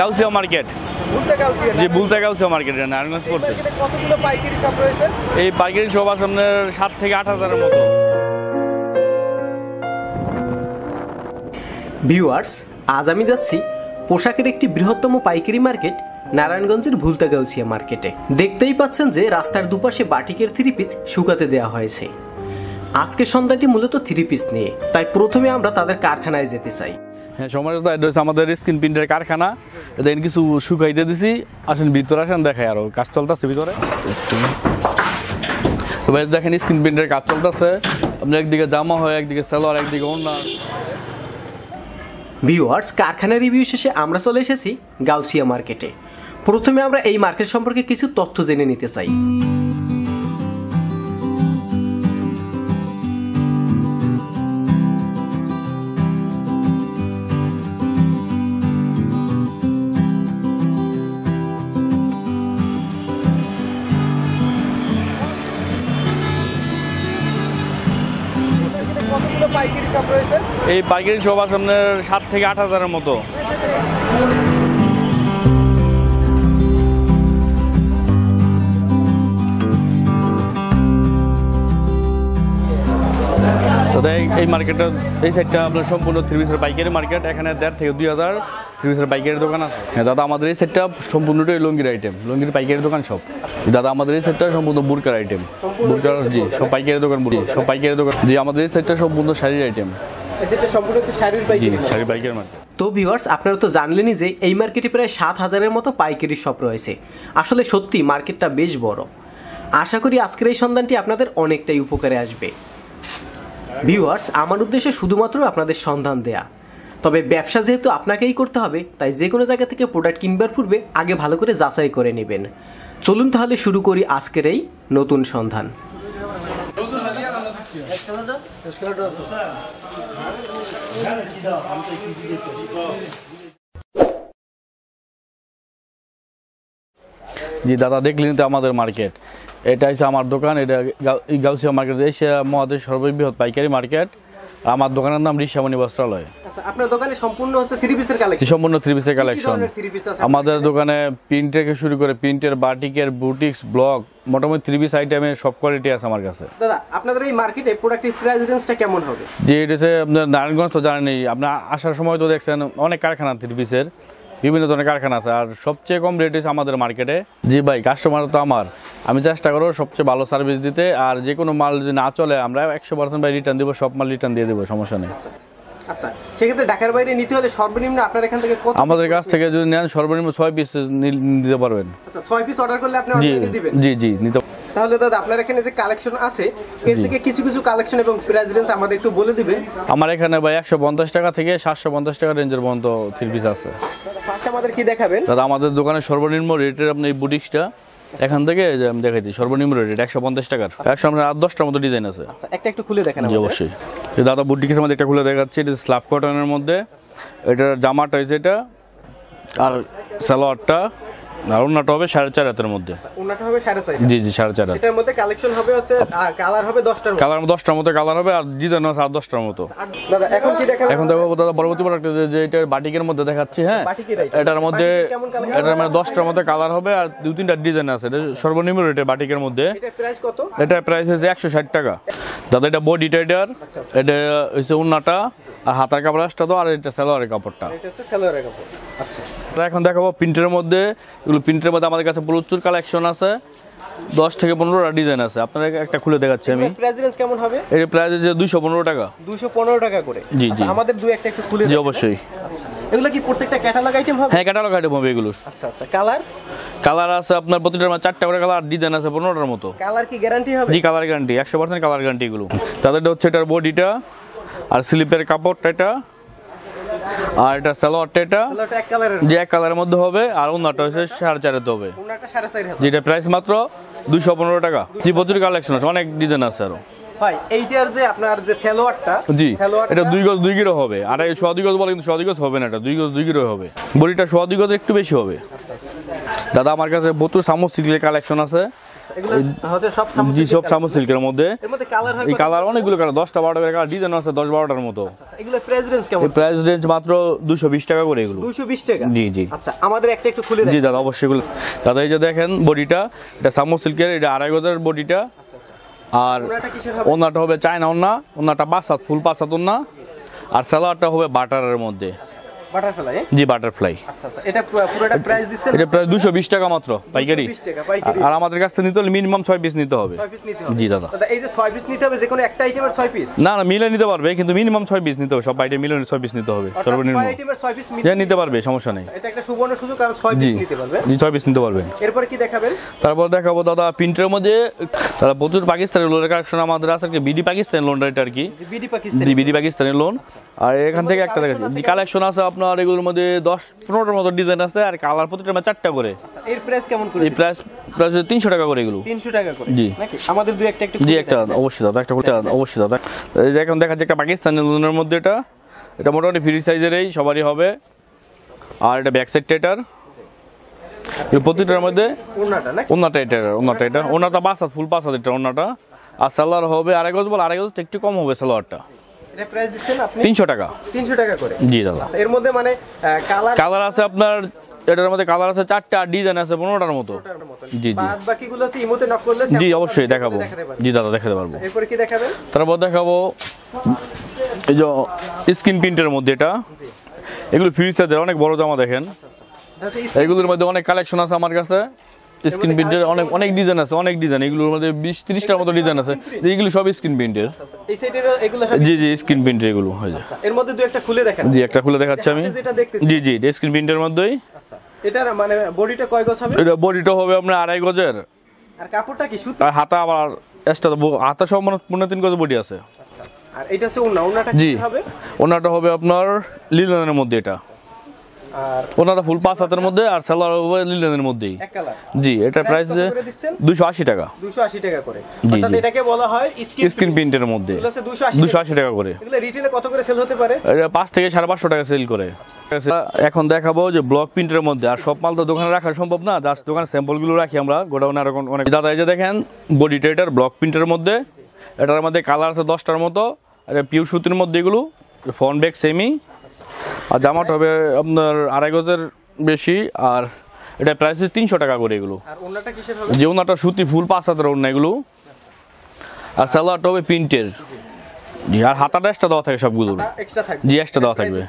Gausia market জি বুলতা Gausia market Narayanganj পড়ছে এই পাইকারি শপ আছে আপনার সাত থেকে আট হাজারের মতো ভিউয়ার্স আজ আমি যাচ্ছি পোশাকের একটি বৃহত্তম পাইকারি মার্কেট নারায়ণগঞ্জের ভুলতাগাউসিয়া মার্কেটে দেখতেই পাচ্ছেন যে রাস্তার দুপাশে বাটিকের থ্রি পিস শুকাতে দেওয়া হয়েছে আজকের সন্ধ্যাটি মূলত থ্রি পিস নিয়ে তাই প্রথমে আমরা তাদের কারখানায় যেতে চাই হ্যাঁ সমস্যা আমাদের স্ক্রিন প্রিন্টের কারখানা দেন কিছু শুকাইতে দিছি আসেন ভিতরে আসেন দেখাই আরো কাজ চলতেছে ভিতরে এবার দেখেন স্ক্রিন প্রিন্টের কাজ চলতেছে আপনি একদিকে জামা হয় একদিকে সালোয়ার একদিকে ওড়না ভিউয়ার্স কারখানা রিভিউ শেষে আমরা চলে এসেছি গাউসিয়া মার্কেটে প্রথমে আমরা এই মার্কেট সম্পর্কে কিছু তথ্য জেনে নিতে চাই এই পাইকারি সব আছে আপনার সাত থেকে আট হাজারের মতো এই মার্কেটটা এই সাইডটা আপনার সম্পূর্ণ থ্রি পিসের পাইকারি মার্কেট এখানে দেড় থেকে দুই হাজার পিসের পাইকারি দোকান আছে হ্যাঁ দাদা আমাদের এই সেটটা সম্পূর্ণটাই লঙ্গির আইটেম লঙ্গির পাইকারি দোকান সব দাদা আমাদের এই সেটটা সম্পূর্ণ বুরকার আইটেম বুরকার জি সব পাইকারি দোকান বুড়ি সব পাইকারি দোকান জি আমাদের এই সেটটা সম্পূর্ণ শাড়ির আইটেম তো ভিউয়ার্স আপনারা তো জানলেনই যে এই মার্কেটে প্রায় সাত হাজারের মতো পাইকারি শপ রয়েছে আসলে সত্যি মার্কেটটা বেশ বড় আশা করি আজকের এই সন্ধানটি আপনাদের অনেকটাই উপকারে আসবে ভিউয়ার্স আমার উদ্দেশ্যে শুধুমাত্র আপনাদের সন্ধান দেয়া তবে ব্যবসা যেহেতু আপনাকেই করতে হবে তাই যে কোনো জায়গা থেকে প্রোডাক্ট কিনবার পূর্বে আগে ভালো করে যাচাই করে নেবেন চলুন তাহলে শুরু করি আজকের এই নতুন সন্ধান জি দাদা দেখলেন তো আমাদের মার্কেট এটা হচ্ছে আমার দোকান এটা গাউসিয়া মার্কেট এশিয়া মহাদেশ সর্ববৃহৎ পাইকারি মার্কেট আমার দোকানের নাম ঋষামণি বস্ত্রালয় আচ্ছা, সম্পূর্ণ কালেকশন আমাদের দোকানে প্রিন্ট থেকে শুরু করে প্রিন্টের বাটিকের বুটিক্স ব্লক মোটামুটি থ্রি পিস আইটেমে সব কোয়ালিটি আছে আমার কাছে যে এটা আপনার নারায়ণগঞ্জ তো জানেনি আপনার আসার সময় তো দেখছেন অনেক কারখানা থ্রি পিসের বিভিন্ন ধরনের কারখানা আছে আর সবচেয়ে কম রেট হচ্ছে আমাদের মার্কেটে জি ভাই কাস্টমার তো আমার আমি চেষ্টা করবো সবচেয়ে ভালো সার্ভিস দিতে আর যে কোনো মাল যদি না চলে আমরা একশো পার্সেন্ট ভাই রিটার্ন দেবো সব মাল রিটার্ন দিয়ে দেবো সমস্যা নেই আচ্ছা সেক্ষেত্রে ঢাকার বাইরে নিতে হলে সর্বনিম্ন আপনার এখান থেকে আমাদের কাছ থেকে যদি নেন সর্বনিম্ন ছয় পিস নিতে পারবেন আচ্ছা ছয় পিস অর্ডার করলে আপনি জি জি নিতে তাহলে দাদা আপনার এখানে যে কালেকশন আছে এর থেকে কিছু কিছু কালেকশন এবং প্রাইস আমাদের একটু বলে দিবেন আমার এখানে ভাই 150 টাকা থেকে 750 টাকা রেঞ্জের পর্যন্ত থ্রি পিস আছে ফার্স্ট আমাদের কি দেখাবেন দাদা আমাদের দোকানে সর্বনিম্ন রেটের আপনি এই বুটিক্সটা এখান থেকে আমি দেখাইছি সর্বনিম্ন রেট একশো পঞ্চাশ টাকার আচ্ছা। একশো আপনার আট দশটার মতো ডিজাইন আছে আচ্ছা, একটা একটু খুলে দেখেন অবশ্যই দাদা বুটিক্সের মধ্যে একটা খুলে দেখাচ্ছি এটা স্লাব কটনের মধ্যে এটার জামাটা হয়েছে এটা আর সালোয়ারটা আর ওনাটা হবে সাড়ে চার হাতের মধ্যে আচ্ছা, জি জি সাড়ে চার হাত মধ্যে কালেকশন হবে হচ্ছে কালার হবে দশটার কালার দশটার মতো কালার হবে আর জি সাড়ে দশটার মতো এখন কি দেখাবো দাদা পরবর্তী প্রোডাক্ট যে এটা বাটিকের মধ্যে দেখাচ্ছি হ্যাঁ এটার মধ্যে এটার মানে দশটার মতো কালার হবে আর দু তিনটা ডিজাইন আছে এটা সর্বনিম্ন রেটের বাটিকের মধ্যে এটা প্রাইস হয়েছে একশো ষাট টাকা দাদা এটা বডি টাইডার আচ্ছা, আচ্ছা। এটা হচ্ছে উন্নাটা আর হাতার কাপড়টা তো আর এটা সেলোয়ারের কাপড়টা এটা সেলোয়ারের কাপড় আচ্ছা এখন দেখাবো প্রিন্টের মধ্যে এগুলো প্রিন্টের মধ্যে আমাদের কাছে প্রচুর কালেকশন আছে দশ থেকে পনেরোটা ডিজাইন আছে আপনারা একটা খুলে দেখাচ্ছি আমি প্রাইস কেমন হবে এর দুইশো পনেরো টাকা দুইশো পনেরো টাকা করে জি আচ্ছা, জি আমাদের দুই একটা খুলে জি অবশ্যই আচ্ছা, এগুলো কি প্রত্যেকটা ক্যাটালগ আইটেম হবে হ্যাঁ ক্যাটালগ হবে এগুলো আচ্ছা আচ্ছা কালার কালার আছে আপনার প্রতিটা মানে চারটা করে কালার ডিজাইন আছে পনেরোটার মতো কালার কি গ্যারান্টি হবে জি কালার গ্যারান্টি একশো পার্সেন্ট কালার গ্যারান্টি এগুলো তাদেরটা হচ্ছে এটার বডিটা আর স্লিপের কাপড়টা এটা আর এটা সালোয়ারটা এটা যে এক কালারের মধ্যে হবে আর অন্যটা হচ্ছে সাড়ে চারেতে হবে যেটা প্রাইস মাত্র দুইশো পনেরো টাকা জি প্রচুর কালেকশন আছে মানে অনেক ডিজাইন আছে আরো ভাই এইটার যে আপনার যে সালোয়ারটা জি এটা দুই গজ দুই গিরো হবে আর এই সোয়া গজ বলে কিন্তু সোয়া গজ হবে না এটা দুই গজ দুই গিরো হবে বড়িটা সোয়া গজ একটু বেশি হবে আচ্ছা, আচ্ছা। দাদা আমার কাছে প্রচুর সামুদ্রিক কালেকশন আছে সিল্কের মধ্যে এই কালার অনেকগুলো কালার ডিজাইন আছে মতো আচ্ছা, আচ্ছা, রেঞ্জ টাকা করে এগুলো জি আচ্ছা, জি দাদা অবশ্যই এগুলো দাদা এই যে দেখেন বডিটা এটা সিল্কের এটা বডিটা আর ওনাটা হবে চায়না ফুল আর স্যালাডটা হবে বাটারের মধ্যে Eh? জি বাটারফ্লাই আচ্ছা, আচ্ছা, এটা টাকা মাত্র পাইকারি আর আমাদের নিতে হবে পিস নিতে হবে না না মিলে নিতে পারবে কিন্তু মিনিমাম নিতে হবে সব মিলে নিতে হবে সর্বনিম্ন হ্যাঁ, নিতে পারবে সমস্যা নেই পিস আচ্ছা, নিতে পারবেন তারপর দেখাবো দাদা প্রিন্টের মধ্যে প্রচুর পাকিস্তানের লোনের আমাদের আছে বিডি লোন আর কি বিডি লোন আর এখান থেকে একটা কালেকশন আছে আপনার আপনার এগুলোর মধ্যে দশ পনেরোটার মতো ডিজাইন আছে আর কালার প্রতিটা চারটা করে আচ্ছা, এর প্রাইস কেমন করে এই প্রাইস প্রাইস তিনশো টাকা করে এগুলো তিনশো টাকা করে জি নাকি আমাদের দুই একটা জি একটা অবশ্যই দাদা একটা করতে অবশ্যই দাদা এখন দেখা যাচ্ছে একটা পাকিস্তানি লোনের মধ্যে এটা এটা মোটামুটি ফ্রি সাইজেরই সবারই হবে আর এটা ব্যাক সাইড টেটার প্রতিটার মধ্যে ওনাটা এটা ওনাটা এটা ওনাটা বাসাত ফুল বাসাত এটা ওনাটা আর স্যালোয়ার হবে আড়াই গজ বল আড়াই গজ একটু কম হবে স্যালোয়ারটা এটা প্রাইস আপনি 300 টাকা 300 টাকা করে জি দাদা আচ্ছা, এর মধ্যে মানে কালার কালার আছে আপনার এটার মধ্যে কালার আছে চারটা ডিজাইন আছে পনেরোটার মতো জি জি আছে ইমোতে নক করলে জি অবশ্যই দেখাবো জি দাদা দেখাতে পারবো আচ্ছা, কি দেখাবেন তারপর দেখাবো এই যে স্ক্রিন প্রিন্টের মধ্যে এটা এগুলো ফ্রি সাইজের অনেক বড় জামা দেখেন আচ্ছা, এগুলোর মধ্যে অনেক কালেকশন আছে আমার কাছে স্ক্রিন প্রিন্টের অনেক অনেক ডিজাইন আছে অনেক ডিজাইন এগুলোর মধ্যে বিশ ত্রিশটার মতো ডিজাইন আছে আচ্ছা, আচ্ছা, এগুলো সব স্ক্রিন প্রিন্টের জি জি স্ক্রিন প্রিন্টের এগুলো আচ্ছা, এর মধ্যে দু একটা খুলে দেখা জি একটা খুলে দেখাচ্ছি আমি জি জি স্ক্রিন প্রিন্টের মধ্যেই এটার মানে বডিটা কয় গজ হবে এটা বডিটা হবে আপনার আড়াই গজের আর কাপড়টা কি সুতি আর হাতা আবার এক্সট্রা হাতা সব মানে পূর্ণ তিন গজ বডি আছে আর এটা হচ্ছে ওনা ওনাটা কি হবে ওনাটা হবে আপনার লিলেনের মধ্যে এটা ওনারা ফুল পাঁচ হাতের মধ্যে আর সেলার লিলেনের মধ্যেই জি এটা প্রাইস দুশো আশি টাকা দুশো আশি টাকা করে অর্থাৎ এটাকে বলা হয় স্ক্রিন প্রিন্টের মধ্যে দুশো আশি টাকা করে রিটেলে কত করে সেল হতে পারে এটা পাঁচ থেকে সাড়ে পাঁচশো টাকা সেল করে এখন দেখাবো যে ব্লক প্রিন্টের মধ্যে আর সব মাল তো দোকানে রাখা সম্ভব না জাস্ট দোকান স্যাম্পলগুলো রাখি আমরা গোডাউনে আর অনেক দাদা এই যে দেখেন বডি ট্রেটার ব্লক প্রিন্টের মধ্যে এটার মধ্যে কালার আছে দশটার মতো আর পিউ সুতির মধ্যে এগুলো ফোন ব্যাগ সেমি আর জামাটা হবে আপনার আড়াই গজের বেশি আর এটা প্রাইস হচ্ছে তিনশো টাকা করে এগুলো যে ওনাটা সুতি ফুল পাঁচ হাজার ওনা এগুলো আর স্যালোয়ারটা হবে প্রিন্টের জি আর হাতাটা এক্সট্রা দেওয়া থাকে সবগুলো জি এক্সট্রা দেওয়া থাকবে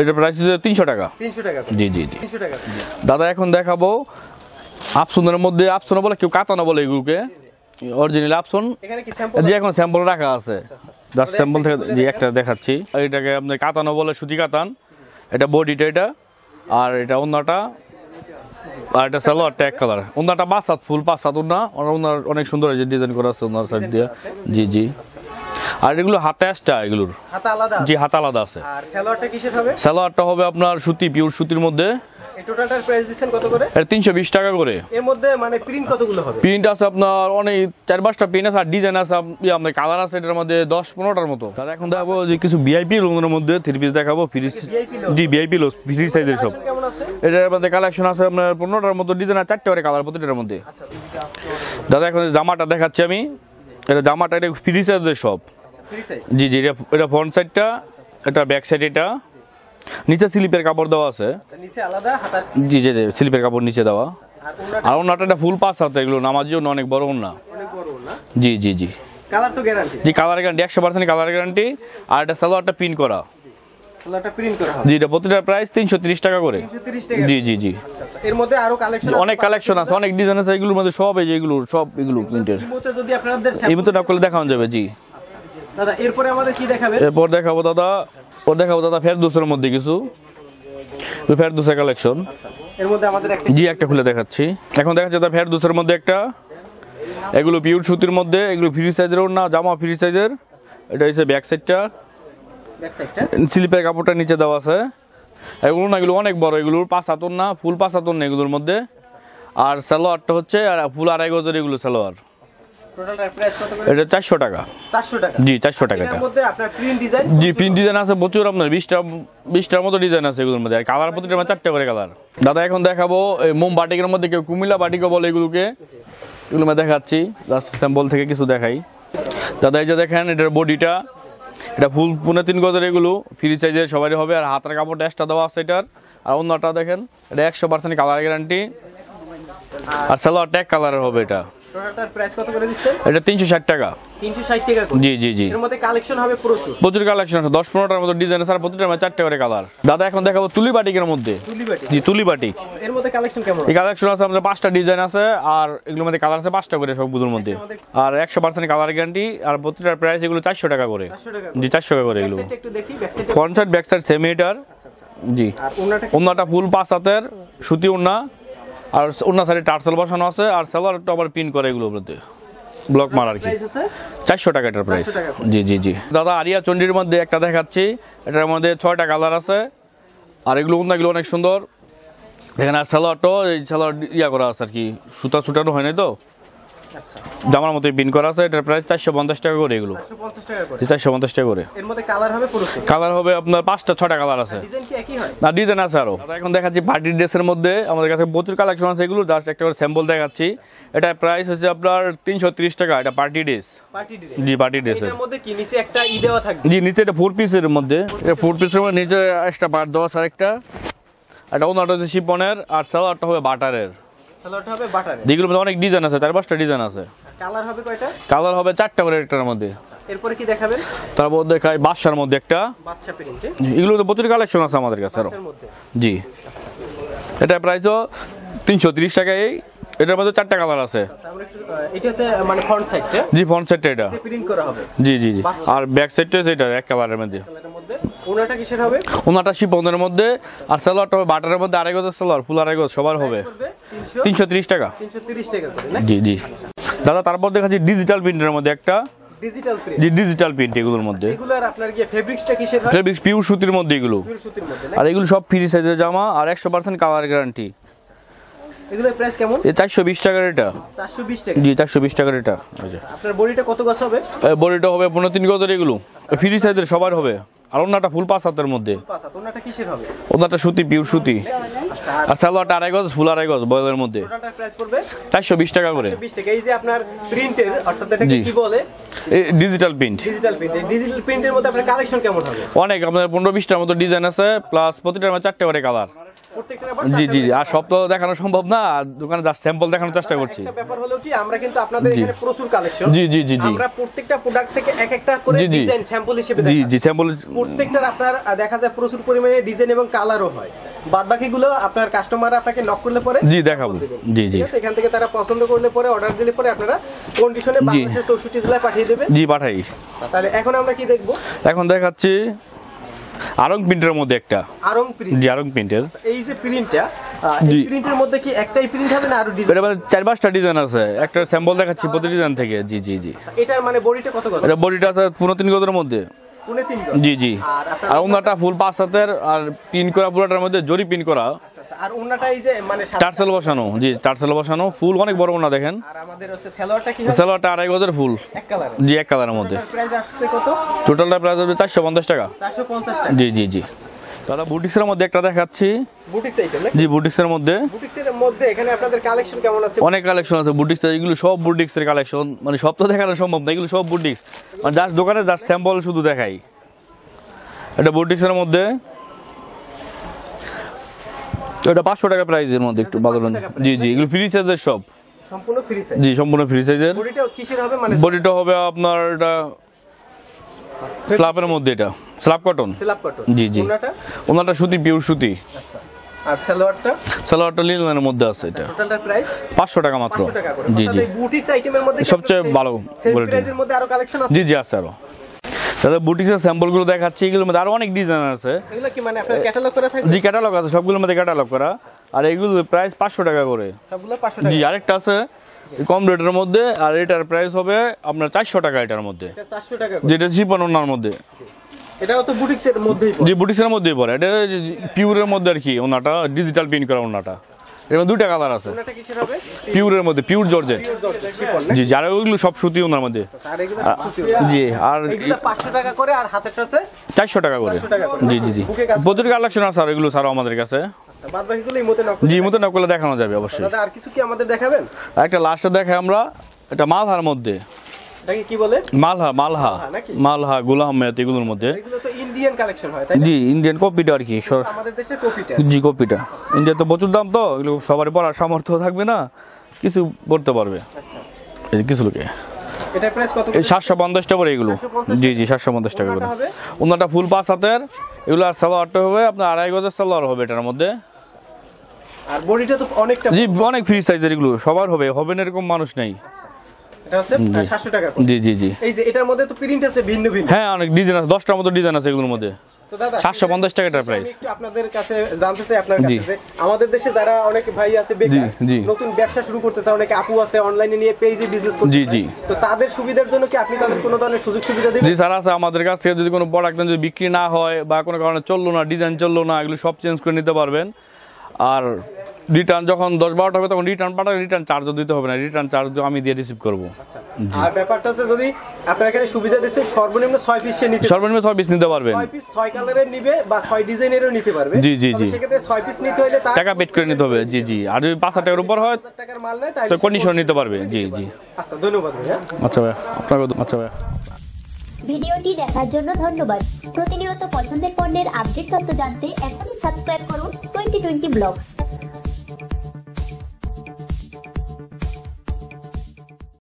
এটা প্রাইস হচ্ছে তিনশো টাকা জি জি জি দাদা এখন দেখাবো আফসুনের মধ্যে আফসুনা বলে কেউ কাতানো বলে এগুলোকে অরিজিনাল অপশন জি এখন স্যাম্পল রাখা আছে জাস্ট আচ্ছা, আচ্ছা। স্যাম্পল থেকে জি একটা দেখাচ্ছি এটাকে আপনি কাতানো বলে সুতি কাতান এটা বডিটা এটা আর এটা অন্যটা আর এটা সালোয়ার ট্যাগ কালার অন্যটা পাঁচ হাত ফুল পাঁচ হাত অন্য ওনার অনেক সুন্দর যে ডিজাইন করা আছে ওনার সাইড দিয়ে জি জি আর এগুলো হাতে আসটা এগুলোর জি হাত আলাদা আছে সালোয়ারটা হবে আপনার সুতি পিওর সুতির মধ্যে এই টোটালটার টাকা করে প্রিন্ট মানে আছে আপনার অনেক চার পাঁচটা প্রিন্ট আছে আর ডিজাইন আছে ইয়ে আপনার কালার আছে এটার মধ্যে 10 15টার মতো আচ্ছা, আচ্ছা, দাদা এখন দেখাবো কিছু ভিআইপি রুমের মধ্যে থ্রি দেখাবো ফ্রি জি ভিআইপি লোস ফ্রি সাইজের এটার মধ্যে কালেকশন আছে আপনার 15টার মতো ডিজাইন চারটে করে কালার প্রতিটার মধ্যে দাদা এখন জামাটা দেখাচ্ছি আমি এটা জামাটা এটা ফ্রি সাইজের সব আচ্ছা, জি জি এটা এটা ফ্রন্ট সাইডটা এটা ব্যাক সাইড এটা নিচে স্লিপের কাপড় দেওয়া আছে আচ্ছা, জি জি স্লিপের কাপড় নিচে দেওয়া আচ্ছা, আর ওনাটা একটা ফুল পাস হাতে এগুলো নামার জন্য অনেক বড় ওনা জি জি জি কালার তো গ্যারান্টি জি কালার গ্যারান্টি একশো পার্সেন্ট কালার গ্যারান্টি আর এটা সালোয়ারটা প্রিন্ট করা জি এটা প্রতিটা প্রাইস তিনশো তিরিশ টাকা করে জি জি জি আচ্ছা, এর মধ্যে আরো কালেকশন অনেক কালেকশন আছে অনেক ডিজাইন আছে এগুলোর মধ্যে সব এই এগুলো সব এগুলো প্রিন্টের এই মতো না করলে দেখানো যাবে জি দাদা এরপরে আমাদের কি দেখাবেন এরপর দেখাবো দাদা পর দেখাবো দাদা ফেরদুসের মধ্যে কিছু ফেরদুসের কালেকশন আচ্ছা, এর মধ্যে আমাদের একটা জি একটা খুলে দেখাচ্ছি এখন দেখা যাচ্ছে দাদা ফেরদুসের মধ্যে একটা এগুলো পিউর সুতির মধ্যে এগুলো ফ্রি সাইজেরও না জামা ফ্রি সাইজের এটা হচ্ছে ব্যাক সাইডটা স্লিপের কাপড়টা নিচে দেওয়া আছে এগুলো না এগুলো অনেক বড় এগুলোর পাঁচ হাতন না ফুল পাঁচ হাতন না এগুলোর মধ্যে আর সালোয়ারটা হচ্ছে আর ফুল আড়াই গজের এগুলো সালোয়ার এটা চারশো টাকা জি চারশো টাকা জি প্রিন্ট ডিজাইন আছে প্রচুর আপনার মতো ডিজাইন আছে এগুলোর মধ্যে আর কালার প্রতিটা মানে চারটে করে কালার দাদা এখন দেখাবো এই মোম মধ্যে কেউ কুমিল্লা এগুলোকে এগুলো দেখাচ্ছি থেকে কিছু দেখাই দাদা এই যে দেখেন এটার বডিটা এটা ফুল পুনে তিন গজের এগুলো ফ্রি সাইজে সবারই হবে আর হাতের কাপড় ড্যাশটা দেওয়া আছে এটার আর অন্যটা দেখেন এটা একশো পার্সেন্ট কালার গ্যারান্টি আর স্যালোয়ারটা এক কালারের হবে এটা এটা 360 টাকা টাকা জি জি জি প্রচুর কালেকশন আছে 10 15টার মতো ডিজাইন আছে আর প্রতিটার মধ্যে মানে 4টা করে কালার দাদা এখন দেখাবো তুলি বাটিকের মধ্যে জি তুলি বাটিক এই কালেকশন আছে আমাদের 5টা ডিজাইন আছে আর এগুলোর মধ্যে কালার আছে 5টা করে সবগুলোর মধ্যে আর 100% কালার গ্যারান্টি আর প্রতিটার প্রাইস এগুলো 400 টাকা করে জি 400 টাকা করে এগুলো একটু ব্যাক সাইড ফ্রন্ট জি আর ফুল পাঁচ হাতের সুতি ওন্না আর অন্য সাইডে টার্সেল বসানো আছে আর একটু আবার পিন করে এগুলো বলতে ব্লক মার আর কি চারশো টাকা এটার প্রাইস জি জি জি দাদা আরিয়া চণ্ডীর মধ্যে একটা দেখাচ্ছি এটার মধ্যে ছয়টা কালার আছে আর এগুলো এগুলো অনেক সুন্দর দেখেন আর সালোয়ারটাও এই সেলার ইয়া করা আছে আর কি সুতা ছুটানো হয় নাই তো জামার মতো বিন করা আছে এটার প্রাইস চারশো পঞ্চাশ টাকা করে এগুলো চারশো পঞ্চাশ টাকা করে কালার হবে আপনার পাঁচটা ছটা কালার আছে না ডিজাইন আছে আরো এখন দেখাচ্ছি পার্টি ড্রেসের মধ্যে আমাদের কাছে প্রচুর কালেকশন আছে এগুলো জাস্ট একটা করে স্যাম্পল দেখাচ্ছি এটা প্রাইস হচ্ছে আপনার তিনশো টাকা এটা পার্টি ড্রেস জি পার্টি ড্রেস জি নিচে এটা ফোর পিসের মধ্যে এটা ফোর পিসের মধ্যে নিচে একটা বার দেওয়া আর একটা এটা ওনারটা হচ্ছে শিপনের আর সালোয়ারটা হবে বাটারের কালারটা মধ্যে অনেক ডিজাইন আছে চার পাঁচটা ডিজাইন আছে কালার হবে চারটা করে একটার মধ্যে তারপর আচ্ছা, দেখাই বাদশার মধ্যে একটা বাদশা প্রিন্টে প্রচুর কালেকশন আছে আমাদের কাছে আরো জি এটা প্রাইস তো তিনশো তিরিশ টাকায় এটার মধ্যে চারটা কালার আছে আচ্ছা, মানে জি ফ্রন্ট সাইডটা এটা জি জি জি আর ব্যাক সাইডটা হচ্ছে এটা এক কালারের মধ্যে ওনাটা কিসের হবে ওনাটা মধ্যে আর সালোয়ার হবে বাটারের মধ্যে আড়াই গজ সালোয়ার ফুল আড়াই গজ সবার হবে তিনশো টাকা টাকা জি জি আচ্ছা। দাদা তারপর দেখাচ্ছি ডিজিটাল প্রিন্টের মধ্যে একটা ডিজিটাল প্রিন্ট এগুলোর মধ্যে আচ্ছা, সুতির মধ্যে এগুলো আর এগুলো সব ফ্রি সাইজের জামা আর পার্সেন্ট কালার গ্যারান্টি টাকা এটা হবে বড়িটা হবে এগুলো সবার হবে আর ফুল পাঁচ হাতের মধ্যে সুতি সুতি আচ্ছা, আর ফুল গজ মধ্যে চারশো বিশ টাকা করে আপনার ডিজিটাল প্রিন্ট ডিজিটাল প্রিন্টের অনেক আপনার পনেরো বিশটার মতো ডিজাইন আছে প্লাস প্রতিটা চারটে করে কালার জি জি জি আর সব তো দেখানো সম্ভব না দোকানে যা স্যাম্পল দেখানোর চেষ্টা করছি ব্যাপার হলো কি আমরা কিন্তু আপনাদের এখানে প্রচুর কালেকশন জি জি জি জি আমরা প্রত্যেকটা প্রোডাক্ট থেকে এক একটা করে ডিজাইন স্যাম্পল হিসেবে জি জি স্যাম্পল প্রত্যেকটার আপনার দেখা যায় প্রচুর পরিমাণে ডিজাইন এবং কালারও হয় বাদ গুলো আপনার কাস্টমার আপনাকে নক করলে পরে জি দেখাবো জি জি এখান থেকে তারা পছন্দ করলে পরে অর্ডার দিলে পরে আপনারা কন্ডিশনে বাংলাদেশের জেলায় পাঠিয়ে দেবে জি পাঠাই তাহলে এখন আমরা কি দেখবো এখন দেখাচ্ছি আরং প্রিন্টের মধ্যে একটা আরং প্রিন্ট জি আরং প্রিন্টের আচ্ছা, এই যে প্রিন্টটা এই প্রিন্টের মধ্যে কি একটাই প্রিন্ট হবে না আরো ডিজাইন এটা মানে চার পাঁচটা ডিজাইন আছে একটা স্যাম্পল দেখাচ্ছি প্রতি ডিজাইন থেকে জি জি জি আচ্ছা, এটার মানে বডিটা কত গজ এটা বডিটা আছে 15 3 গজের মধ্যে জি জি আর ওনাটা ফুল পাঁচ আর পিন করা পুরাটার মধ্যে জরি পিন করা আচ্ছা, আচ্ছা। আর মানে বসানো জি বসানো ফুল অনেক বড় দেখেন আড়াই ফুল জি এক কালারের মধ্যে টোটালটা টাকা জি জি জি আচ্ছা। দাদা বুটিক্সের মধ্যে একটা দেখাচ্ছি বুটিক্স আইটেম জি বুটিক্সের মধ্যে বুটিক্সের মধ্যে এখানে আপনাদের কালেকশন কেমন আছে অনেক কালেকশন আছে বুটিক্স এগুলো সব বুটিক্সের কালেকশন মানে সব তো দেখানো সম্ভব না এগুলো সব বুটিক্স মানে জাস্ট দোকানে জাস্ট স্যাম্পল শুধু দেখাই এটা বুটিক্সের মধ্যে এটা 500 টাকা প্রাইজের মধ্যে একটু বাজার জি জি এগুলো ফ্রি সাইজের সব সম্পূর্ণ ফ্রি সাইজ জি সম্পূর্ণ ফ্রি সাইজের বডিটা কিসের হবে মানে বডিটা হবে আপনার এটা স্ল্যাবের মধ্যে এটা স্ল্যাব কটন স্ল্যাব কটন জি জি ওনাটা ওনাটা সুতি পিওর সুতি আচ্ছা আর সালোয়ারটা সালোয়ারটা লিলেনের মধ্যে আছে আচ্ছা, এটা টোটালটার প্রাইস 500 টাকা মাত্র 500 টাকা করে জি জি বুটিক্স আইটেমের মধ্যে সবচেয়ে ভালো কোয়ালিটি এর মধ্যে আরো কালেকশন আছে জি জি আছে আরো দাদা বুটিক্সের গুলো দেখাচ্ছি এগুলোর মধ্যে আরো অনেক ডিজাইন আছে এগুলো কি মানে আপনার ক্যাটালগ করা থাকে জি ক্যাটালগ আছে সবগুলোর মধ্যে ক্যাটালগ করা আর এগুলো প্রাইস 500 টাকা করে সবগুলো 500 টাকা জি আরেকটা আছে আচ্ছা। কম রেটের মধ্যে আর এটার প্রাইস হবে আপনার চারশো টাকা এটার মধ্যে যেটা শিপানোনার মধ্যে এটাও তো বুটিক্সের মধ্যেই জি বুটিক্সের মধ্যেই পড়ে এটা পিউরের মধ্যে আর কি ওনাটা ডিজিটাল প্রিন্ট করা ওনাটা এর মধ্যে কালার আছে পিউরের মধ্যে পিউর জর্জেট হ্যাঁ। জি যারা ওইগুলো সব সুতি ওনার মধ্যে আচ্ছা, আচ্ছা, জি আর টাকা করে আর হাতেরটা আছে চারশো টাকা করে জি জি জি প্রচুর লাগছে না স্যার এগুলো ছাড়াও আমাদের কাছে আচ্ছা, জি মতো নকলে দেখানো যাবে অবশ্যই আর কিছু কি আমাদের দেখাবেন একটা লাস্টে দেখাই আমরা এটা মালহার মধ্যে কি বলে মালহা মালহা মালহা গুলাম মেয়াত এগুলোর মধ্যে ইন্ডিয়ান কালেকশন হয় তাই জি ইন্ডিয়ান কপিটা আর কি আমাদের দেশে কপিটা জি কপিটা ইন্ডিয়া তো প্রচুর দাম তো এগুলো সবার পড়ার সামর্থ্য থাকবে না কিছু পড়তে পারবে আচ্ছা কিছু লোকে সাতশো করে এগুলো জি জি সাতশো পঞ্চাশ টাকা করে ফুল পাঁচ হাতের এগুলো আর সালোয়ারটা হবে আপনার সালোয়ার হবে এটার মধ্যে অনেক ফ্রি এগুলো সবার হবে হবে না এরকম মানুষ নাই আচ্ছা। হ্যাঁ, কাছে ব্যবসা শুরু আপু আছে অনলাইনে নিয়ে জি জি তো তাদের সুবিধার জন্য কি আপনি তাদের কোনো ধরনের সুযোগ সুবিধা আছে আমাদের কাছ থেকে যদি কোনো প্রোডাক্ট যদি বিক্রি না হয় বা কোনো কারণে চললো না ডিজাইন চললো না এগুলো সব চেঞ্জ করে নিতে পারবেন আর রিটার্ন যখন দশ বারোটা হবে তখন রিটার্ন পাঠালে রিটার্ন চার্জও দিতে হবে না রিটার্ন চার্জও আমি দিয়ে রিসিভ করবো আচ্ছা। আর ব্যাপারটা হচ্ছে যদি আপনার এখানে সুবিধা দিচ্ছে সর্বনিম্ন ছয় পিস সে নিতে সর্বনিম্ন ছয় পিস নিতে পারবেন ছয় পিস ছয় কালারের নিবে বা ছয় ডিজাইনেরও নিতে পারবে জি জি জি সেক্ষেত্রে ছয় পিস নিতে হলে টাকা পেড করে নিতে হবে জি জি আর যদি পাঁচ হাজার টাকার উপর হয় টাকার মাল নেয় তাহলে কন্ডিশন নিতে পারবে জি জি আচ্ছা ধন্যবাদ ভাইয়া আচ্ছা ভাই আপনাকে আচ্ছা ভাই ভিডিওটি দেখার জন্য ধন্যবাদ প্রতিনিয়ত পছন্দের পণ্যের আপডেট তথ্য জানতে এখনই সাবস্ক্রাইব করুন টোয়েন্টি টোয়েন্টি ব্লগস